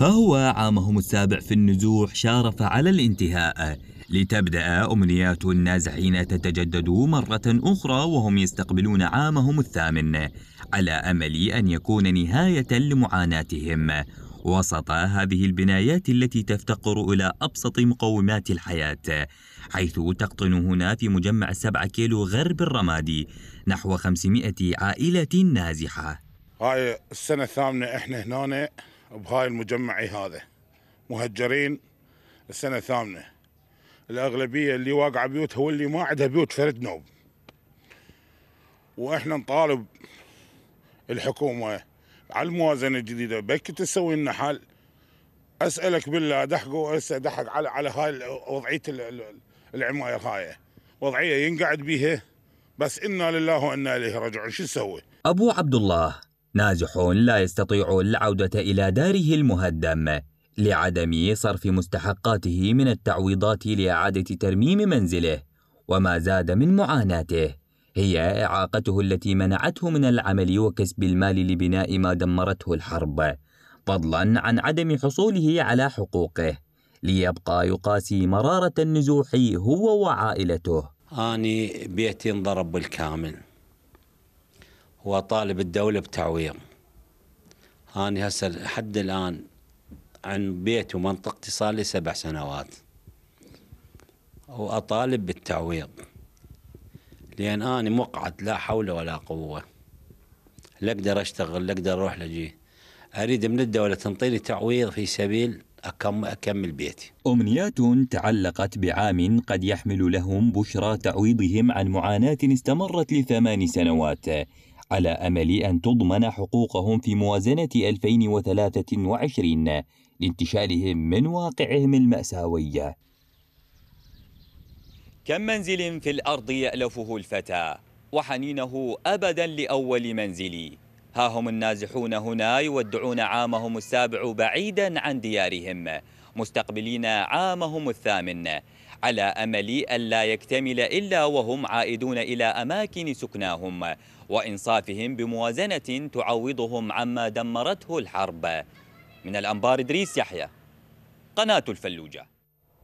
ها هو عامهم السابع في النزوح شارف على الانتهاء لتبدأ أمنيات النازحين تتجدد مرة أخرى وهم يستقبلون عامهم الثامن على أمل أن يكون نهاية لمعاناتهم وسط هذه البنايات التي تفتقر إلى أبسط مقومات الحياة حيث تقطن هنا في مجمع سبعة كيلو غرب الرمادي نحو 500 عائلة نازحة هاي السنة الثامنة احنا هنا بهاي المجمعي هذا مهجرين السنة الثامنة الأغلبية اللي واقعة بيوتها واللي ما عندها بيوت فرد نوب وإحنا نطالب الحكومة على الموازنة الجديدة بك تسوي لنا حل أسألك بالله دحقوا هسه دحق على على هاي وضعية العماية هاي وضعية ينقعد بيها بس إنا لله وإنا إليه راجعون شو نسوي؟ أبو عبد الله ناجح لا يستطيع العودة إلى داره المهدم لعدم صرف مستحقاته من التعويضات لإعادة ترميم منزله وما زاد من معاناته هي إعاقته التي منعته من العمل وكسب المال لبناء ما دمرته الحرب فضلا عن عدم حصوله على حقوقه ليبقى يقاسي مرارة النزوح هو وعائلته أني بيتي انضرب بالكامل وطالب الدولة بتعويض أنا هسه لحد الآن عن بيت ومنطقتي صار لي سبع سنوات وأطالب بالتعويض لأن أنا مقعد لا حول ولا قوة لا أقدر أشتغل لا أقدر أروح لجي أريد من الدولة تنطيني تعويض في سبيل أكمل بيتي أمنيات تعلقت بعام قد يحمل لهم بشرى تعويضهم عن معاناة استمرت لثمان سنوات على أمل أن تضمن حقوقهم في موازنة 2023 لانتشالهم من واقعهم المأساوي كم منزل في الأرض يألفه الفتى وحنينه أبدا لأول منزل ها هم النازحون هنا يودعون عامهم السابع بعيدا عن ديارهم مستقبلين عامهم الثامن على أمل ألا يكتمل إلا وهم عائدون إلى أماكن سكناهم وإنصافهم بموازنة تعوضهم عما دمرته الحرب من الأنبار دريس يحيى قناة الفلوجة